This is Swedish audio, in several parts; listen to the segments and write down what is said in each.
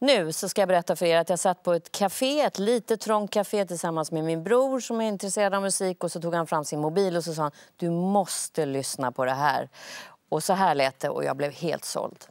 Nu så ska jag berätta för er att jag satt på ett café, ett litet trångt café tillsammans med min bror som är intresserad av musik och så tog han fram sin mobil och så sa han, du måste lyssna på det här. Och så här lät det och jag blev helt såld.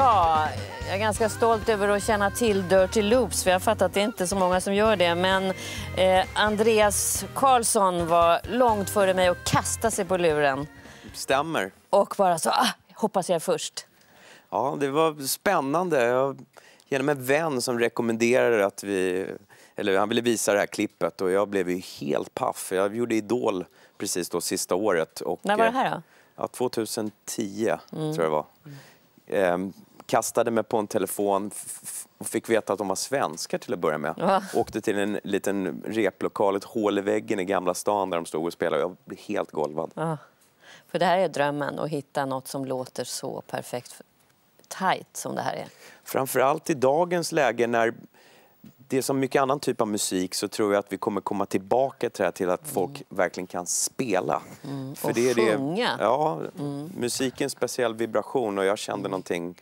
Ja, jag är ganska stolt över att känna till Dirty Loops, för jag fattar att det är så många som gör det. Men eh, Andreas Karlsson var långt före mig och kastade sig på luren. Stämmer. Och bara så, ah, hoppas jag är först. Ja, det var spännande. Jag, genom en vän som rekommenderade att vi, eller han ville visa det här klippet och jag blev ju helt paff. Jag gjorde Idol precis då sista året. Och, När var det eh, här då? Ja, 2010 mm. tror jag det var. Mm kastade mig på en telefon och fick veta att de var svenskar till att börja med. Ja. Åkte till en liten replokal, ett hål i väggen i Gamla stan där de stod och spelade. Jag blev helt golvad. Ja. För det här är drömmen, att hitta nåt som låter så perfekt tight som det här är. Framförallt i dagens läge när det är som mycket annan typ av musik så tror jag att vi kommer komma tillbaka till, här, till att mm. folk mm. verkligen kan spela. Mm. För och det är sjunga. Det, ja, mm. Musikens speciell vibration och jag kände mm. någonting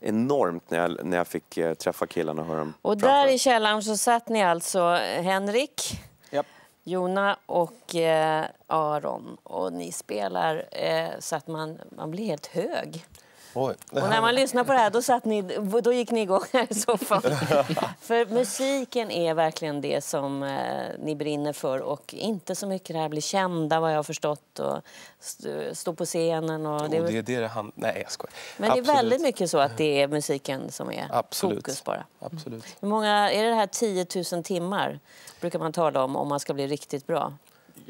enormt när jag, när jag fick eh, träffa killarna och höra dem Och där i källaren så satt ni alltså eh, Henrik, yep. Jona och eh, Aron och ni spelar eh, så att man, man blir helt hög. Oj. Och när man lyssnar på det här då, satt ni, då gick ni igång här i soffan. för musiken är verkligen det som eh, ni brinner för och inte så mycket det här bli kända vad jag har förstått och st stå på scenen. Och det, är... Oh, det är det han... Nej, jag skojar. Men Absolut. det är väldigt mycket så att det är musiken som är Absolut. fokus bara. Absolut. Hur många, är det här 10 000 timmar brukar man tala om om man ska bli riktigt bra?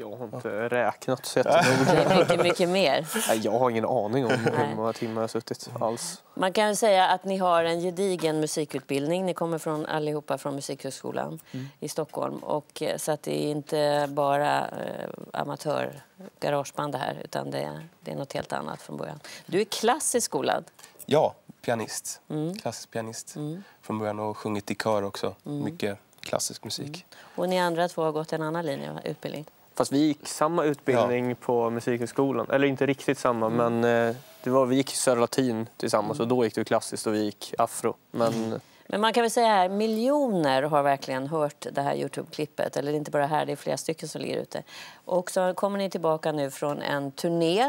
Jag har inte ja. räknat så jättenoga. mycket, mycket mer. Nej, jag har ingen aning om hur många timmar jag suttit alls. Man kan säga att ni har en gedigen musikutbildning. Ni kommer från, allihopa från Musikhögskolan mm. i Stockholm. Och, eh, så att det är inte bara eh, amatör här, utan det är, det är något helt annat från början. Du är klassiskt skolad. Ja, pianist. Mm. Klassisk pianist mm. från början och sjungit i kör också. Mm. Mycket klassisk musik. Mm. Och ni andra två har gått en annan linje, utbildning? Fast vi gick samma utbildning ja. på Musikhögskolan. Eller inte riktigt samma, mm. men eh, det var, vi gick Södra Latin tillsammans mm. och då gick du klassiskt och vi gick afro. Men... Mm. Men man kan väl säga här, miljoner har verkligen hört det här Youtube-klippet. Eller inte bara här, det är flera stycken som ligger ute. Och så kommer ni tillbaka nu från en turné.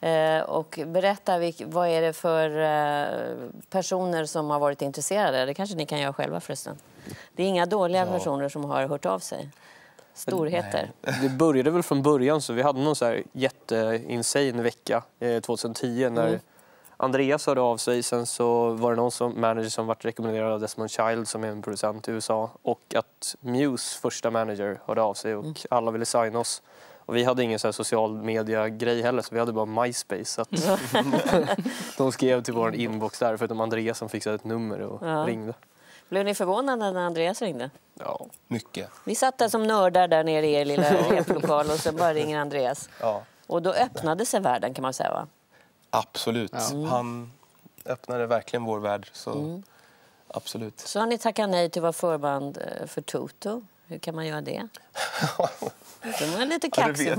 Eh, och berätta, vilk, vad är det för eh, personer som har varit intresserade? Det kanske ni kan göra själva förresten. Det är inga dåliga ja. personer som har hört av sig storheter. Det började väl från början, så vi hade någon så här jätteinsane vecka eh, 2010 när mm. Andreas hörde av sig. Sen så var det någon som, manager som var rekommenderad av Desmond Child som är en producent i USA och att Muse första manager hörde av sig och mm. alla ville signa oss. Och vi hade ingen så här social media-grej heller, så vi hade bara MySpace. de skrev till vår inbox där, förutom Andreas som fixade ett nummer och ja. ringde. Blev ni förvånade när Andreas ringde? Ja, mycket. Vi satt där som nördar där nere i er lilla replokal och sen bara ringer Andreas. Ja. Och då öppnade sig världen kan man säga va? Absolut. Ja. Mm. Han öppnade verkligen vår värld. Så mm. absolut. Så har ni tackat nej till att vara förband eh, för Toto. Hur kan man göra det? Den var lite kaxig.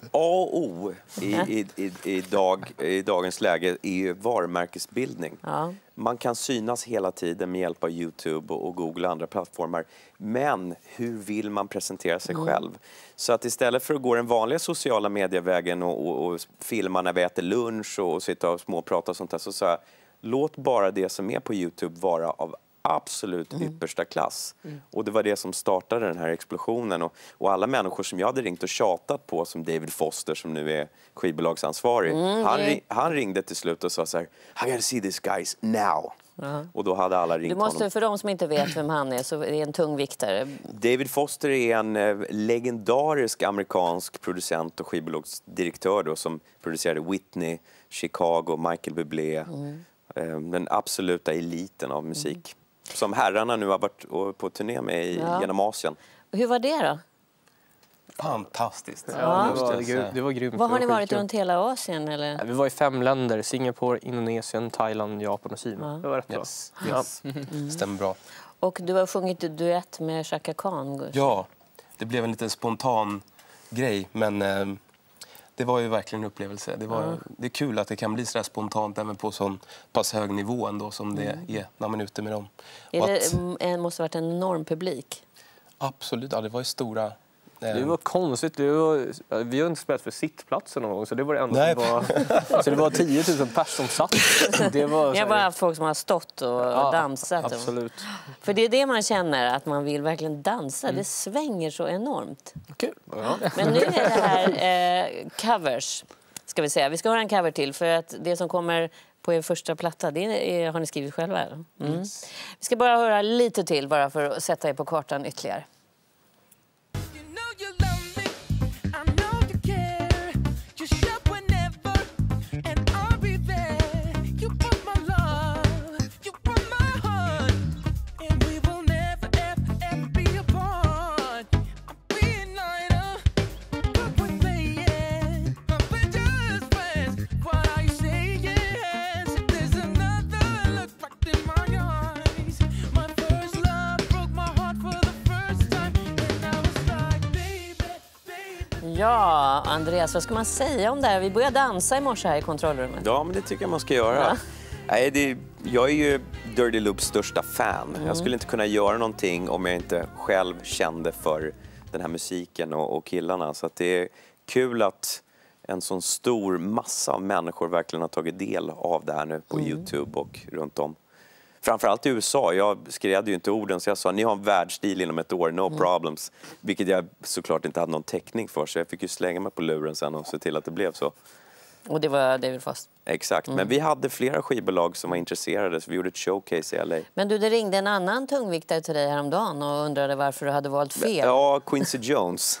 A och O i, i, i, i, dag, i dagens läge är varumärkesbildning. Ja. Man kan synas hela tiden med hjälp av Youtube och Google och andra plattformar. Men hur vill man presentera sig mm. själv? Så att istället för att gå den vanliga sociala medievägen och, och, och filma när vi äter lunch och, och sitta och småprata och sånt där så sa jag låt bara det som är på Youtube vara av absolut mm. yppersta klass. Mm. Och Det var det som startade den här explosionen. Och, och, Alla människor som jag hade ringt och tjatat på, som David Foster som nu är skivbolagsansvarig, mm. han, han, ringde till slut och sa så här, I gotta see these guys now. Uh-huh. Och då hade alla ringt du måste, honom. För de som inte vet vem han är, så är det en tungviktare. David Foster är en eh, legendarisk amerikansk producent och skivbolagsdirektör då, som producerade Whitney, Chicago, Michael Bublé. Mm. Eh, den absoluta eliten av musik som herrarna nu har varit på turné med i, ja. genom Asien. Hur var det då? Fantastiskt! Ja, Det, var, det, var grymt. Var har ni varit runt hela Asien? Eller? vi var i fem länder. Singapore, Indonesien, Thailand, Japan och Kina. Det var rätt yes. bra. Yes. Mm. Stämmer bra. Och du har sjungit duett med Chaka Khan. Gustav. Ja, det blev en liten spontan grej. Men eh, det var ju verkligen en upplevelse. Det, var, mm. det är kul att det kan bli så spontant även på så pass hög nivå ändå som det mm. är när man är ute med dem. Är det att... måste ha varit en enorm publik? Absolut, ja, det var ju stora Eh. Det var konstigt. Det var, vi har inte spelat för sittplatser någon gång, så det var det enda var... Så det var 10 000 pers som satt. Det var, Ni har bara haft folk som har stått och ja, dansat. Absolut. För det är det man känner, att man vill verkligen dansa. Mm. Det svänger så enormt. Kul. Ja. Men nu är det här eh, covers, ska vi säga. Vi ska höra en cover till, för att det som kommer på er första platta. Det är, har ni skrivit själva? Mm. Vi ska bara höra lite till bara för att sätta er på kartan ytterligare. Andreas, vad ska man säga om det här? Vi började dansa i morse här i kontrollrummet. Ja, men det tycker jag man ska göra. Ja. Nej, det, jag är ju Dirty Loops största fan. Mm. Jag skulle inte kunna göra någonting om jag inte själv kände för den här musiken och, och killarna. Så det är kul att en sån stor massa av människor verkligen har tagit del av det här nu på mm. Youtube och runt om. Framförallt i USA. Jag skred ju inte orden, så jag sa ni har en världsstil inom ett år, no mm. problems. Vilket jag såklart inte hade någon täckning för, så jag fick ju slänga mig på luren sen och se till att det blev så. Och det var David Fast. Exakt, mm. men vi hade flera skivbolag som var intresserade så vi gjorde ett showcase i LA. Men du, det ringde en annan tungviktare till dig häromdagen och undrade varför du hade valt fel. Ja, Quincy Jones.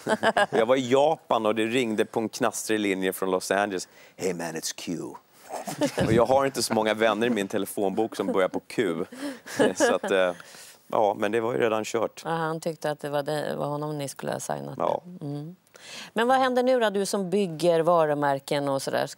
jag var i Japan och det ringde på en knastrig linje från Los Angeles. Hey man, it's Q. Och jag har inte så många vänner i min telefonbok som börjar på Q. Så att, eh, ja, men det var ju redan kört. Ja, han tyckte att det var, det var honom ni skulle ha signat. Ja. Mm. Men vad händer nu då, du som bygger varumärken och sådär?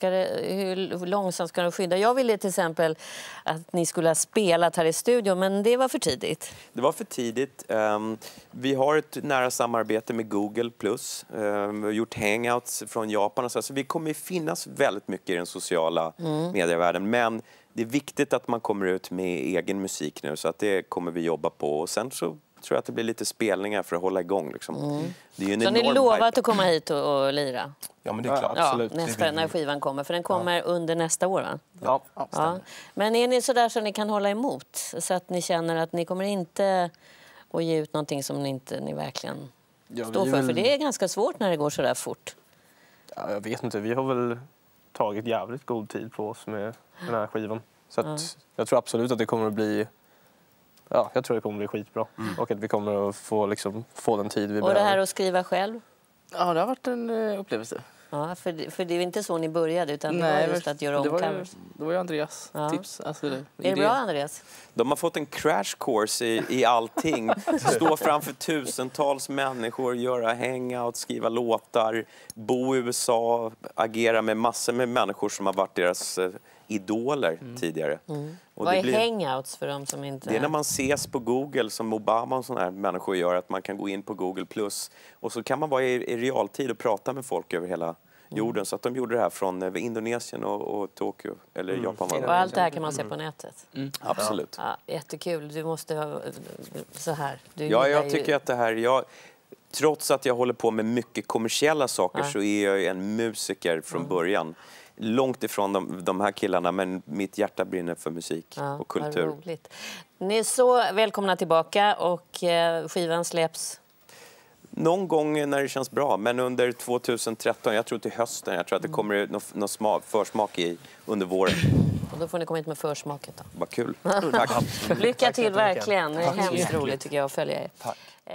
hur långsamt ska de skynda? Jag ville till exempel att ni skulle ha spelat här i studion, men det var för tidigt. Det var för tidigt. Ehm, vi har ett nära samarbete med Google+. Plus. Ehm, vi har gjort hangouts från Japan och så, så vi kommer att finnas väldigt mycket i den sociala mm. medievärlden. Men det är viktigt att man kommer ut med egen musik nu, så att det kommer vi jobba på. Och sen så tror att det blir lite spelningar för att hålla igång. Liksom. Mm. Det är ju en Så ni lovat att komma hit och, och lira? Ja, men det är klart. Ja, absolut. nästa, när skivan kommer, för den kommer ja. under nästa år, va? Ja, ja. ja. Men är ni så där så ni kan hålla emot? Så att ni känner att ni kommer inte att ge ut någonting som ni inte ni verkligen ja, står för? Väl... För det är ganska svårt när det går så där fort. Ja, jag vet inte. Vi har väl tagit jävligt god tid på oss med den här skivan. Så att jag tror absolut att det kommer att bli ja, jag tror det kommer bli skitbra mm. och att vi kommer att få, liksom, få den tid vi och behöver. Och det här att skriva själv? Ja, det har varit en eh, upplevelse. Ja, för, det, för det är inte så ni började, utan Nej, det var just att göra om det ju, det var ju Andreas ja. tips. Alltså, det, är det bra, Andreas? De har fått en crash course i, i allting. Stå framför tusentals människor, göra hangout, skriva låtar, bo i USA, agera med massor med människor som har varit deras eh, idoler mm. tidigare. Mm. Och Vad det är blir, hangouts för dem som inte... Det är när man ses på Google som Obama och sådana här människor gör, att man kan gå in på Google Plus och så kan man vara i, i realtid och prata med folk över hela mm. jorden. Så att de gjorde det här från eh, Indonesien och, och Tokyo, eller mm. Japan var det. Och allt det här kan man se på mm. nätet? Mm. Absolut. Ja, jättekul. Du måste ha så här. Du ja, jag tycker ju... att det här... Jag, trots att jag håller på med mycket kommersiella saker ja. så är jag en musiker från mm. början långt ifrån de, de, här killarna, men mitt hjärta brinner för musik ja, och kultur. Ni är så välkomna tillbaka och eh, skivan släpps? Någon gång när det känns bra, men under 2013, jag tror till hösten. Jag tror att det mm. kommer någon, någon smak, försmak i, under våren. Och då får ni komma hit med försmaket. Då. Vad kul. Tack. Lycka till, verkligen. Det är hemskt roligt tycker jag, att följa er. Tack.